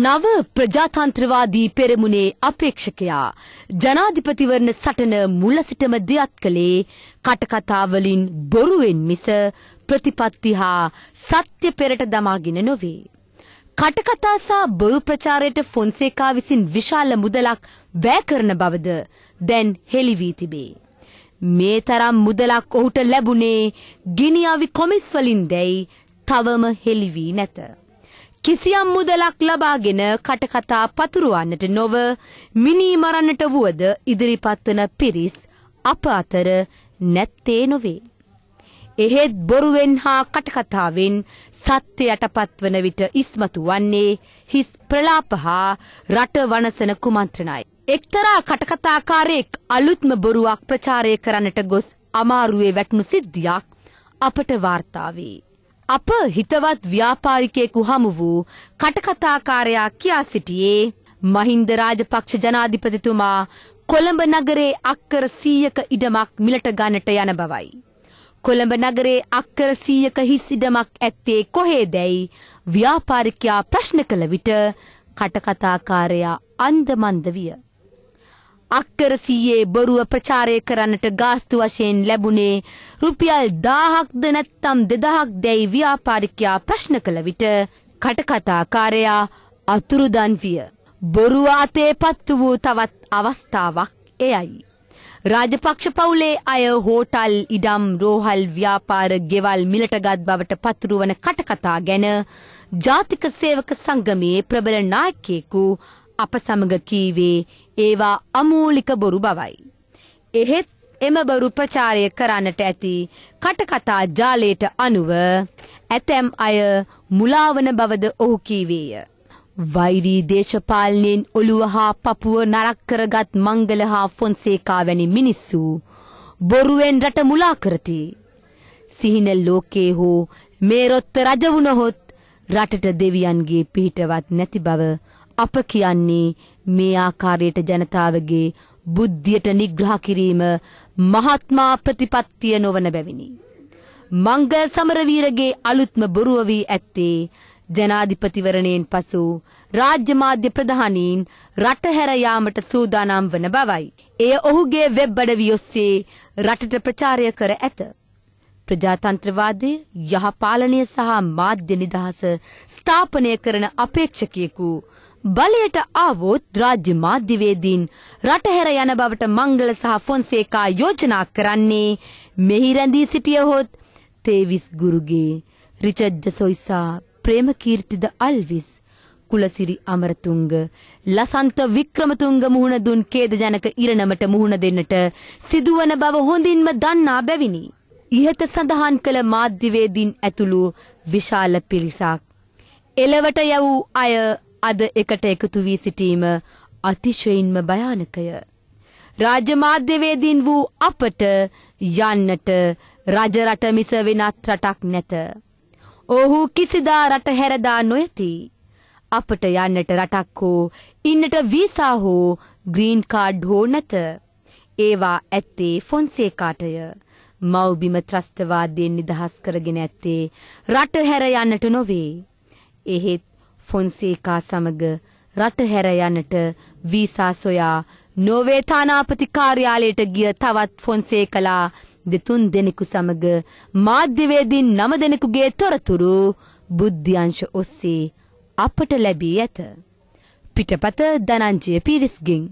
නව ප්‍රජාතන්ත්‍රවාදී පෙරමුණේ අපේක්ෂකයා ජනාධිපතිවරණ සටන මුල සිටම දෙයත් කළේ කටකතාවලින් බොරුවෙන් මිස ප්‍රතිපත්ති හා සත්‍ය පෙරට දමාගෙන නොවේ. කටකතා සහ බොරු ප්‍රචාරයට ෆොන්සේකා විසින් විශාල මුදලක් වැය කරන බවද දැන් හෙළි වී තිබේ. මේ තරම් මුදලක් ඔහුට ලැබුණේ ගිනියාවි කොමිස් වලින් දැයි තවම හෙළි වී නැත. කිසියම් මුදලක් ලබාගෙන කටකතා පතුරුවන්නට නොව මිනී මරන්නට වුවද ඉදිරිපත්වන පිරිස් අප අතර නැත්තේ නොවේ. එහෙත් බොරුවෙන් හා කටකතාවෙන් සත්‍ය යටපත් වන විට ඉස්මතු වන්නේ හිස් ප්‍රලාප හා රට වනසන කුමන්ත්‍රණයි. එක්තරා කටකතාකාරයෙක් අලුත්ම බොරුවක් ප්‍රචාරය කරන්නට ගොස් අමාරුවේ වැටනු සිද්ධියක් අපට වාර්තාාවේ. අප හිතවත් ව්‍යාපාරිකයෙකු හමු වූ කටකතාකාරයා කියා සිටියේ මහින්ද රාජපක්ෂ ජනාධිපතිතුමා කොළඹ නගරේ අක්කර සීයක ඉඩමක් මිලට ගන්නට යන බවයි. කොළඹ නගරේ අක්කර සීයක හිස් ඉඩමක් ඇත්තේ කොහේ දැයි ව්‍යාපාරිකයා ප්‍රශ්න කළ විට කටකතාකාරයා අන්දමන්ද විය. අක්කර සීයේ බොරුව ප්‍රචාරය කරන්නට ගාස්තු වශයෙන් ලැබුණේ රුපියල් 1000ක්ද නැත්නම් 2000ක් දැයි ව්‍යාපාරිකයා ප්‍රශ්න කළ විට කටකතාකාරයා අතුරුදන් විය. බොරුව අතේපත් වූ තවත් අවස්ථාවක් එයයි. රාජපක්ෂ පවුලේ අය හෝටල් ඉඩම් රෝහල් ව්‍යාපාර ගෙවල් මිලටගත් බවට පතුරුවන කටකතා ගැන ජාතික සේවක සංගමයේ ප්‍රබල නායකයෙකු අප සමග කීවේ ඒවා අමූලික බොරු බවයි. එහෙත් එම බොරු ප්‍රචාරය කරන්නට ඇති කටකතා ජාලයට අනුව ඇතැම් අය මුලාවන බවද ඔහු කීවේය. වෛරී දේශපාලනයෙන් ඔළුව හා පපුුව නරක් කරගත් මංගල හා ෆොන්සේකා වැනි මිනිස්සු බොරුවෙන් රට මුලා කරති. සිහින ලෝකේ හෝ මේරොත්ත රජවුණහොත් රටට දෙවියන්ගේ පිහිටවත් නැති බව අප කියන්නේ මේ ආකාරයට ජනතාවගේ බුද්ධියට නිග්‍රහ කිරීම මහත්මා ප්‍රතිපත්තිය නොවන බැවිනි. මංග සමරවීරගේ අලුත්ම බොරුව වී ඇත්තේ ජනාධිපතිවරණයෙන් පසු රාජ්‍ය මාධ්‍ය ප්‍රධානීන් රට හැර යාමට සූදානම් වන බවයි. එය ඔහුගේ වෙබ් අඩවිය ඔස්සේ රටට ප්‍රචාරය කර ඇත. ප්‍රජාතන්ත්‍රවාදය යහ පාලනය සහ මාධ්‍ය නිදහස ස්ථාපනය කරන අපේක්ෂකයෙකු බලයට ආවොත් රාජ්‍ය මාධ්‍යවේදීන් රට හැර යන බවට මංගල සහ ෆොන්සේකා යෝජනා කරන්නේ මෙහි රැඳී සිටියහොත් තේවිස් ගුරුගේ රිචඩ් ජසොයිසා ප්‍රේමකීර්තිද අල්විස් කුලසිරි අමරතුංග ලසන්ත වික්‍රමතුංග මුහුණ දුන් ඛේදජනක ඉරණමට මුහුණ දෙන්නට සිදුවන බව හොඳින්ම දන්නා බැවිනි. ඉහත සඳහන් කළ මාධ්‍යවේදීන් ඇතුළු විශාල පිරිසක් එලවට යවූ අය අද එකට එකතු වී සිටීම අතිශයින්ම භයානකය. රාජ්‍ය මාධ්‍යවේදීන් වූ අපට යන්නට රජරට මිස වෙනත් රටක් නැත. ඔහු කිසිදා රට හැරදා නොයති. අපට යන්නට රටක් හෝ ඉන්නට වීසා හෝ ග්‍රීන් කාඩ් හෝ නැත. ඒවා ඇත්තේ ෆොන්සේකාටය. මව්බිම ත්‍රස්තවාදයෙන් නිදහස් කරගෙන ඇත්තේ රට හැර යන්නට නොවේ. එහෙත් ෆොන්සේකා සමග රට හැර යන්නට වීසා සොයා නෝවේ තානාපති කාර්යාලයට ගිය තවත් ෆොන්සේකලා දෙතුන් දෙනෙකු සමග මාධ්‍යවේදීන් නම දෙනෙකුගේ තොරතුරු බුද්ධ්‍යංශ ඔස්සේ අපට ලැබී ඇත. පිටපත දනංජය පිරිස්ගින්.